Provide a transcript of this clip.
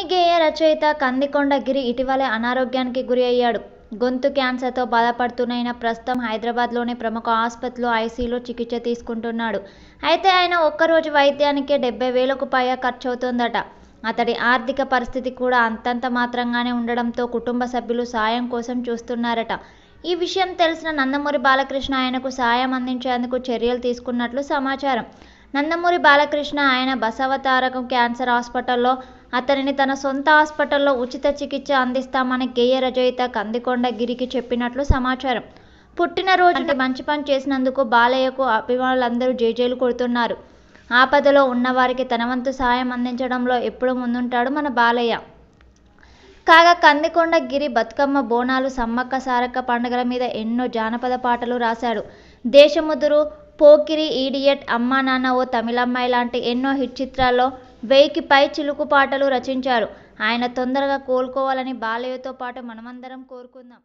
సినీ గేయ రచయిత కందికొండ గిరి ఇటీవలే అనారోగ్యానికి గురి అయ్యాడు గొంతు క్యాన్సర్తో బాధపడుతున్న ప్రస్తుతం హైదరాబాద్లోని ప్రముఖ ఆసుపత్రిలో ఐసీలో చికిత్స తీసుకుంటున్నాడు అయితే ఆయన ఒక్కరోజు వైద్యానికే డెబ్బై వేలకు పైగా ఖర్చు అవుతుందట అతడి ఆర్థిక పరిస్థితి కూడా అంతంత మాత్రంగానే ఉండడంతో కుటుంబ సభ్యులు సాయం కోసం చూస్తున్నారట ఈ విషయం తెలిసిన నందమూరి బాలకృష్ణ ఆయనకు సాయం అందించేందుకు చర్యలు తీసుకున్నట్లు సమాచారం నందమూరి బాలకృష్ణ ఆయన బసవతారకం క్యాన్సర్ హాస్పిటల్లో అతనిని తన సొంత హాస్పిటల్లో ఉచిత చికిత్స అందిస్తామని గేయ రచయిత కందికొండ గిరికి చెప్పినట్లు సమాచారం పుట్టినరోజు అంటే మంచి పని చేసినందుకు బాలయ్యకు అభిమానులందరూ జేజేలు కొడుతున్నారు ఆపదలో ఉన్నవారికి తన వంతు సహాయం అందించడంలో ఎప్పుడు ముందుంటాడు మన బాలయ్య కాగా కందికొండ గిరి బతుకమ్మ బోనాలు సమ్మక్క సారక్క పండుగల మీద ఎన్నో జానపద పాటలు రాశాడు దేశముదురు పోకిరి ఈడియట్ అమ్మా నాన్న ఓ తమిళమ్మాయి లాంటి ఎన్నో హిట్ చిత్రాల్లో వెయ్యికి పై చిలుకు పాటలు రచించారు ఆయన తొందరగా కోలుకోవాలని బాలయ్యతో పాటు మనమందరం కోరుకుందాం